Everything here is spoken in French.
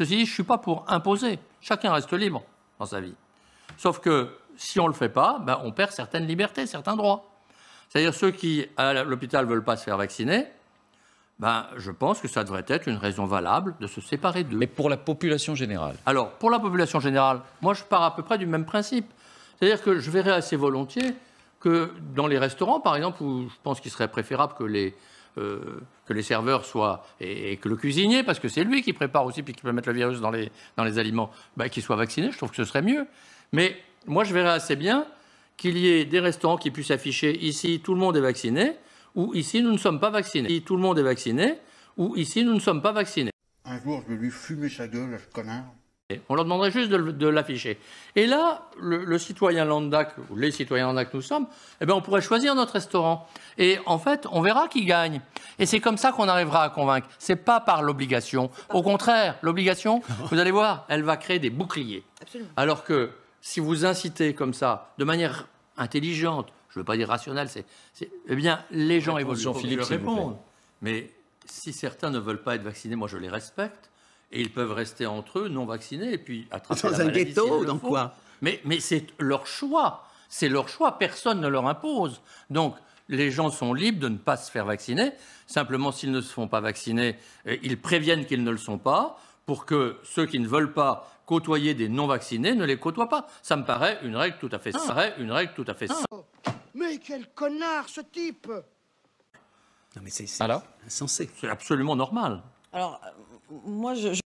Ceci dit, je ne suis pas pour imposer. Chacun reste libre dans sa vie. Sauf que si on ne le fait pas, ben, on perd certaines libertés, certains droits. C'est-à-dire ceux qui, à l'hôpital, ne veulent pas se faire vacciner, ben, je pense que ça devrait être une raison valable de se séparer d'eux. Mais pour la population générale Alors, pour la population générale, moi, je pars à peu près du même principe. C'est-à-dire que je verrais assez volontiers que dans les restaurants, par exemple, où je pense qu'il serait préférable que les, euh, que les serveurs soient, et, que le cuisinier, parce que c'est lui qui prépare aussi, puis qui peut mettre le virus dans les, dans les aliments, bah, qu'il soit vacciné, je trouve que ce serait mieux. Mais moi, je verrais assez bien qu'il y ait des restaurants qui puissent afficher ici, tout le monde est vacciné, ou ici, nous ne sommes pas vaccinés. Ici, tout le monde est vacciné, ou ici, nous ne sommes pas vaccinés. Un jour, je vais lui fumer sa gueule, ce connard. On leur demanderait juste de, l'afficher. Et là, le, citoyen Landac, ou les citoyens Landac que nous sommes, eh bien, on pourrait choisir notre restaurant. Et en fait, on verra qui gagne. Et c'est comme ça qu'on arrivera à convaincre. n'est pas par l'obligation. Au contraire, l'obligation, vous allez voir, elle va créer des boucliers. Alors que si vous incitez comme ça, de manière intelligente, je ne veux pas dire rationnelle, c'est, eh bien, les gens évoluent. philippe répondre. Mais si certains ne veulent pas être vaccinés, moi je les respecte et ils peuvent rester entre eux non vaccinés et puis à travers la un ghetto, dans quoi Mais, mais c'est leur choix, c'est leur choix, personne ne leur impose. Donc les gens sont libres de ne pas se faire vacciner. Simplement, s'ils ne se font pas vacciner, euh, ils préviennent qu'ils ne le sont pas pour que ceux qui ne veulent pas côtoyer des non-vaccinés ne les côtoient pas. Ça me paraît une règle tout à fait ah. une règle tout à fait ah. oh, Mais quel connard ce type Non mais c'est insensé. C'est absolument normal. Alors moi, je,